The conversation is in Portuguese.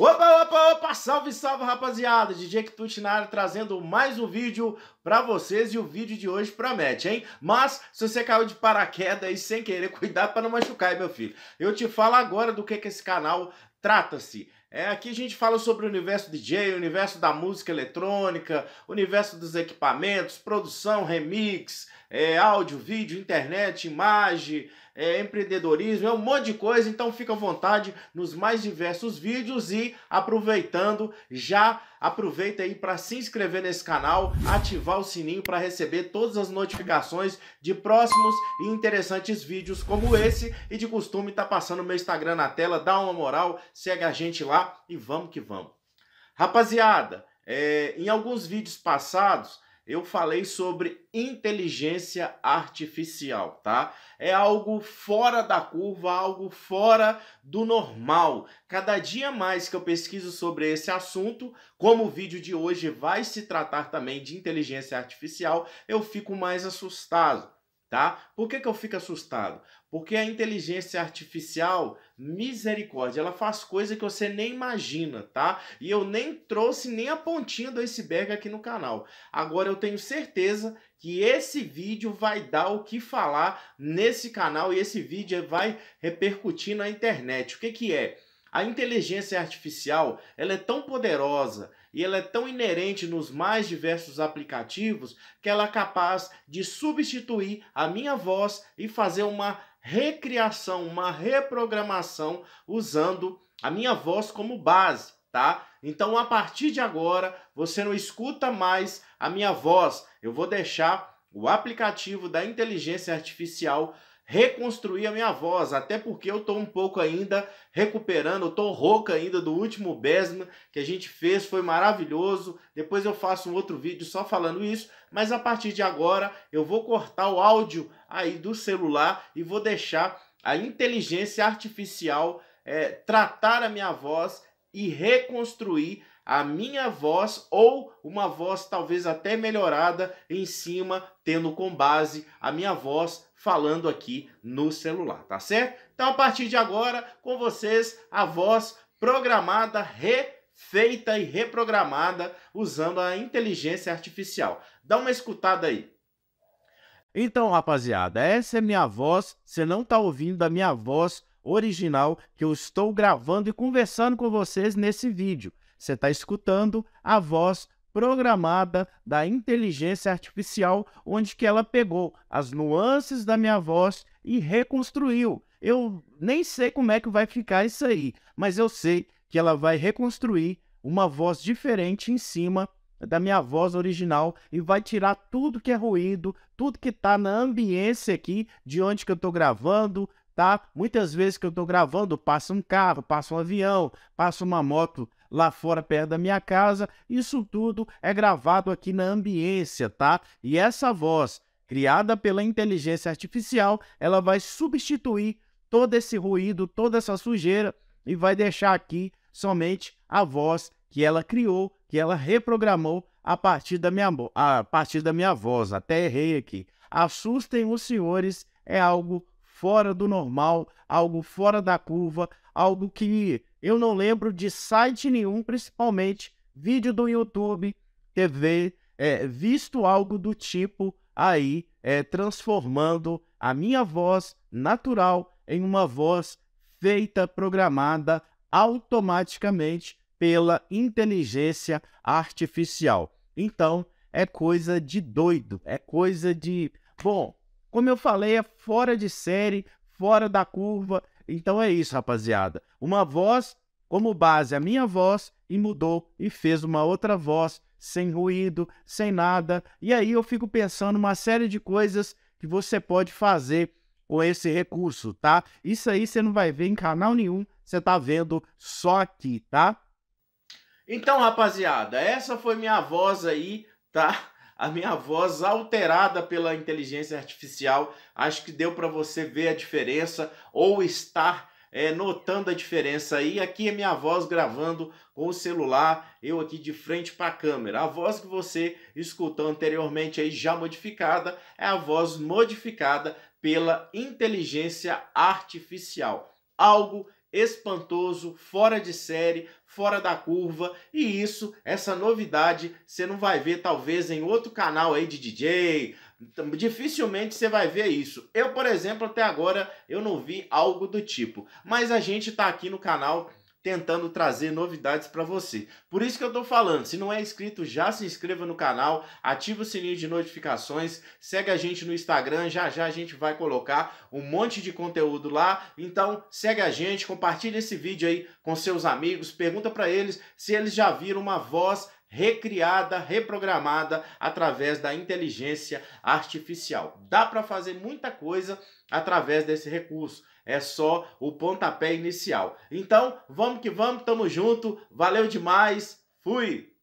Opa, opa, opa, salve, salve rapaziada, DJ área trazendo mais um vídeo para vocês e o vídeo de hoje promete, hein? Mas se você caiu de paraquedas e sem querer, cuidado para não machucar, hein, meu filho. Eu te falo agora do que, que esse canal trata-se. É, aqui a gente fala sobre o universo DJ, o universo da música eletrônica, o universo dos equipamentos, produção, remix, é, áudio, vídeo, internet, imagem, é, empreendedorismo, é um monte de coisa. Então fica à vontade nos mais diversos vídeos e aproveitando, já aproveita aí para se inscrever nesse canal, ativar o sininho para receber todas as notificações de próximos e interessantes vídeos como esse. E de costume tá passando meu Instagram na tela, dá uma moral, segue a gente lá e vamos que vamos. Rapaziada, é, em alguns vídeos passados eu falei sobre inteligência artificial, tá? É algo fora da curva, algo fora do normal. Cada dia mais que eu pesquiso sobre esse assunto, como o vídeo de hoje vai se tratar também de inteligência artificial, eu fico mais assustado tá? Por que, que eu fico assustado? Porque a inteligência artificial, misericórdia, ela faz coisa que você nem imagina, tá? E eu nem trouxe nem a pontinha do iceberg aqui no canal. Agora eu tenho certeza que esse vídeo vai dar o que falar nesse canal e esse vídeo vai repercutir na internet. O que que é? A inteligência artificial ela é tão poderosa e ela é tão inerente nos mais diversos aplicativos que ela é capaz de substituir a minha voz e fazer uma recriação, uma reprogramação usando a minha voz como base, tá? Então a partir de agora você não escuta mais a minha voz. Eu vou deixar o aplicativo da inteligência artificial reconstruir a minha voz, até porque eu estou um pouco ainda recuperando, eu estou rouca ainda do último Besma que a gente fez, foi maravilhoso. Depois eu faço um outro vídeo só falando isso, mas a partir de agora eu vou cortar o áudio aí do celular e vou deixar a inteligência artificial é, tratar a minha voz e reconstruir a minha voz ou uma voz talvez até melhorada em cima, tendo com base a minha voz falando aqui no celular, tá certo? Então a partir de agora, com vocês, a voz programada refeita e reprogramada usando a inteligência artificial. Dá uma escutada aí. Então, rapaziada, essa é minha voz. Você não tá ouvindo a minha voz original que eu estou gravando e conversando com vocês nesse vídeo. Você está escutando a voz programada da inteligência artificial, onde que ela pegou as nuances da minha voz e reconstruiu. Eu nem sei como é que vai ficar isso aí, mas eu sei que ela vai reconstruir uma voz diferente em cima da minha voz original e vai tirar tudo que é ruído, tudo que está na ambiência aqui de onde que eu estou gravando, tá? Muitas vezes que eu estou gravando, passa um carro, passa um avião, passa uma moto lá fora perto da minha casa. Isso tudo é gravado aqui na ambiência, tá? E essa voz, criada pela inteligência artificial, ela vai substituir todo esse ruído, toda essa sujeira e vai deixar aqui somente a voz que ela criou, que ela reprogramou a partir da minha, a partir da minha voz. Até errei aqui. Assustem os senhores é algo fora do normal, algo fora da curva, algo que eu não lembro de site nenhum, principalmente vídeo do YouTube, TV, é, visto algo do tipo aí, é, transformando a minha voz natural em uma voz feita, programada automaticamente pela inteligência artificial. Então, é coisa de doido, é coisa de. Bom, como eu falei, é fora de série, fora da curva, então é isso, rapaziada. Uma voz como base, a minha voz, e mudou e fez uma outra voz, sem ruído, sem nada. E aí eu fico pensando uma série de coisas que você pode fazer com esse recurso, tá? Isso aí você não vai ver em canal nenhum, você tá vendo só aqui, tá? Então, rapaziada, essa foi minha voz aí, tá? a minha voz alterada pela inteligência artificial. Acho que deu para você ver a diferença ou estar é, notando a diferença aí. Aqui é minha voz gravando com o celular, eu aqui de frente para a câmera. A voz que você escutou anteriormente aí já modificada é a voz modificada pela inteligência artificial. Algo espantoso, fora de série, fora da curva. E isso, essa novidade, você não vai ver talvez em outro canal aí de DJ. Dificilmente você vai ver isso. Eu, por exemplo, até agora eu não vi algo do tipo. Mas a gente tá aqui no canal tentando trazer novidades para você. Por isso que eu estou falando, se não é inscrito, já se inscreva no canal, ativa o sininho de notificações, segue a gente no Instagram, já já a gente vai colocar um monte de conteúdo lá. Então, segue a gente, compartilha esse vídeo aí com seus amigos, pergunta para eles se eles já viram uma voz recriada, reprogramada através da inteligência artificial. Dá para fazer muita coisa através desse recurso. É só o pontapé inicial. Então, vamos que vamos, tamo junto. Valeu demais. Fui.